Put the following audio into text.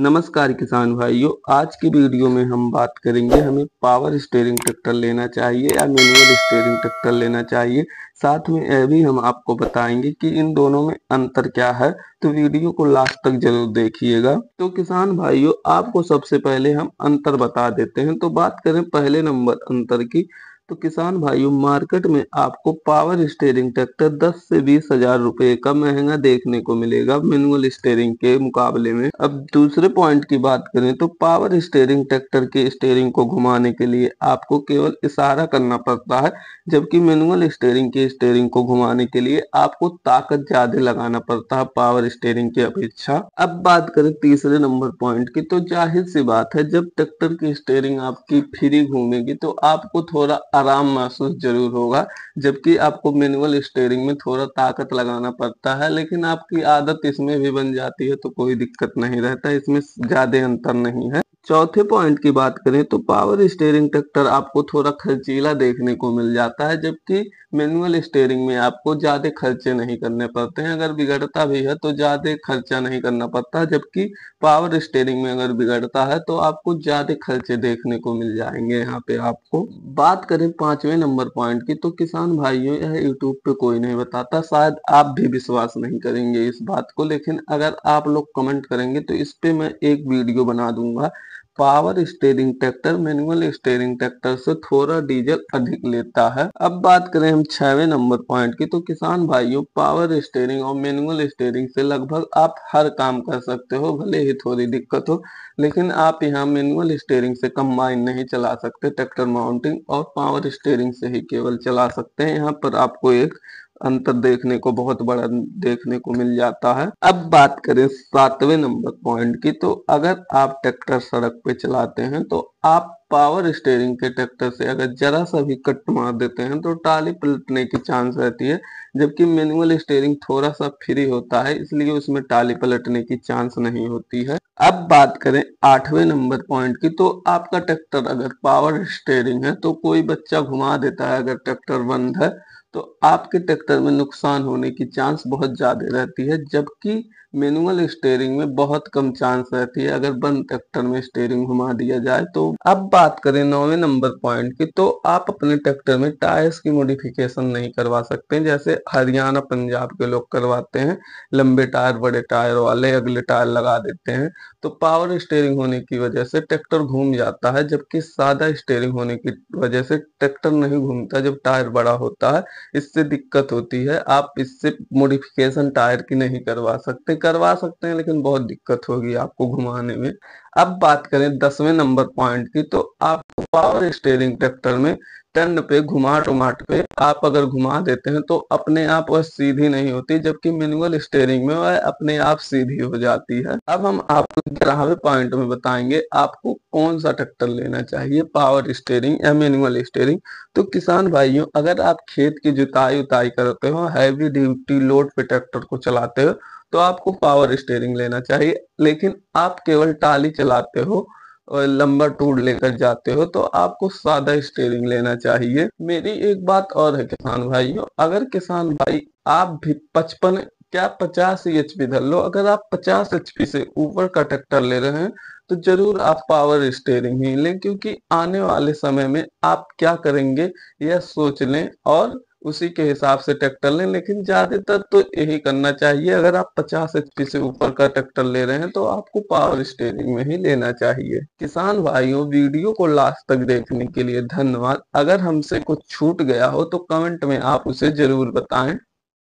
नमस्कार किसान भाइयों आज की वीडियो में हम बात करेंगे हमें पावर स्टेयरिंग ट्रैक्टर लेना चाहिए या मैनुअल स्टेयरिंग ट्रैक्टर लेना चाहिए साथ में यह भी हम आपको बताएंगे कि इन दोनों में अंतर क्या है तो वीडियो को लास्ट तक जरूर देखिएगा तो किसान भाइयों आपको सबसे पहले हम अंतर बता देते हैं तो बात करें पहले नंबर अंतर की तो किसान भाइयों मार्केट में आपको पावर स्टेयरिंग ट्रैक्टर 10 से बीस हजार रूपए का महंगा देखने को मिलेगा मैनुअल स्टेयरिंग के मुकाबले में अब दूसरे पॉइंट की बात करें तो पावर स्टेयरिंग ट्रैक्टर के स्टेयरिंग को घुमाने के लिए आपको केवल इशारा करना पड़ता है जबकि मैनुअल स्टेयरिंग के स्टेयरिंग को घुमाने के लिए आपको ताकत ज्यादा लगाना पड़ता है पावर स्टेयरिंग की अपेक्षा अब बात करें तीसरे नंबर पॉइंट की तो जाहिर सी बात है जब ट्रैक्टर की स्टेयरिंग आपकी फ्री घूमेगी तो आपको थोड़ा आराम महसूस जरूर होगा जबकि आपको मैनुअल स्टेयरिंग में थोड़ा ताकत लगाना पड़ता है लेकिन आपकी आदत इसमें भी बन जाती है तो कोई दिक्कत नहीं रहता इसमें ज्यादा अंतर नहीं है चौथे पॉइंट की बात करें तो पावर स्टेयरिंग ट्रैक्टर आपको थोड़ा खर्चीला देखने को मिल जाता है जबकि मैनुअल स्टेयरिंग में आपको ज़्यादा खर्चे नहीं करने पड़ते हैं अगर बिगड़ता भी है तो ज़्यादा खर्चा नहीं करना पड़ता जबकि पावर स्टेयरिंग में अगर बिगड़ता है तो आपको ज़्यादा खर्चे देखने को मिल जाएंगे यहाँ पे आपको बात करें पांचवें नंबर पॉइंट की तो किसान भाइयों यह यूट्यूब पे कोई नहीं बताता शायद आप भी विश्वास नहीं करेंगे इस बात को लेकिन अगर आप लोग कमेंट करेंगे तो इस पे मैं एक वीडियो बना दूंगा power steering tractor manual steering tractor से थोड़ा डीजल अधिक लेता है अब बात करें हम छवे नंबर पॉइंट की तो किसान भाइयों पावर स्टेयरिंग और मैनुअल स्टेयरिंग से लगभग आप हर काम कर सकते हो भले ही थोड़ी दिक्कत हो लेकिन आप यहाँ मैनुअल स्टेयरिंग से कंबाइन नहीं चला सकते ट्रैक्टर माउंटिंग और पावर स्टेयरिंग से ही केवल चला सकते हैं यहाँ पर आपको एक अंतर देखने को बहुत बड़ा देखने को मिल जाता है अब बात करें सातवें नंबर पॉइंट की तो अगर आप ट्रैक्टर सड़क पे चलाते हैं तो आप पावर स्टेयरिंग के ट्रैक्टर से अगर जरा सा भी कट मार देते हैं तो टाली पलटने की चांस रहती है जबकि मैनुअल स्टेयरिंग थोड़ा सा फ्री होता है इसलिए उसमें टाली पलटने की चांस नहीं होती है अब बात करें आठवें नंबर पॉइंट की तो आपका ट्रैक्टर अगर पावर स्टेयरिंग है तो कोई बच्चा घुमा देता है अगर ट्रैक्टर बंद है तो आपके ट्रैक्टर में नुकसान होने की चांस बहुत ज्यादा रहती है जबकि मैनुअल स्टेयरिंग में बहुत कम चांस रहती है अगर बंद ट्रैक्टर में स्टेयरिंग घुमा दिया जाए तो अब बात करें नौवे नंबर पॉइंट की तो आप अपने ट्रैक्टर में टायर्स की मॉडिफिकेशन नहीं करवा सकते जैसे हरियाणा पंजाब के लोग करवाते हैं लंबे टायर बड़े टायर वाले अगले टायर लगा देते हैं तो पावर स्टेयरिंग होने की वजह से ट्रैक्टर घूम जाता है जबकि सादा स्टेयरिंग होने की वजह से ट्रैक्टर नहीं घूमता जब टायर बड़ा होता है इससे दिक्कत होती है आप इससे मॉडिफिकेशन टायर की नहीं करवा सकते कर करवा सकते हैं लेकिन बहुत दिक्कत होगी आपको घुमाने में अब बात करें दसवें नंबर पॉइंट की तो आप पावर स्टेयरिंग ट्रैक्टर में टर्न पे घुमा टुमाट पे आप अगर घुमा देते हैं तो अपने आप वह सीधी नहीं होती जबकि मैनुअल स्टेयरिंग में वह अपने आप सीधी हो जाती है अब हम आपको ग्यारहवें पॉइंट में बताएंगे आपको कौन सा ट्रैक्टर लेना चाहिए पावर स्टेयरिंग या मैनुअल स्टेयरिंग तो किसान भाइयों अगर आप खेत की जुताई उताई करते हो हैवी ड्यूटी लोड पे ट्रैक्टर को चलाते हो तो आपको पावर स्टेयरिंग लेना चाहिए लेकिन आप केवल टाली चलाते हो और लंबा टूर लेकर जाते हो तो आपको सादा स्टेयरिंग लेना चाहिए मेरी एक बात और है किसान भाइयों अगर किसान भाई आप भी पचपन क्या पचास ही एच पी धर लो अगर आप पचास एच पी से ऊपर का ट्रैक्टर ले रहे हैं तो जरूर आप पावर स्टेयरिंग ही लें क्योंकि आने वाले समय में आप क्या करेंगे यह सोच लें और उसी के हिसाब से ट्रैक्टर लें लेकिन ज्यादातर तो यही करना चाहिए अगर आप 50 एच से ऊपर का ट्रैक्टर ले रहे हैं तो आपको पावर स्टेरिंग में ही लेना चाहिए किसान भाइयों वीडियो को लास्ट तक देखने के लिए धन्यवाद अगर हमसे कुछ छूट गया हो तो कमेंट में आप उसे जरूर बताएं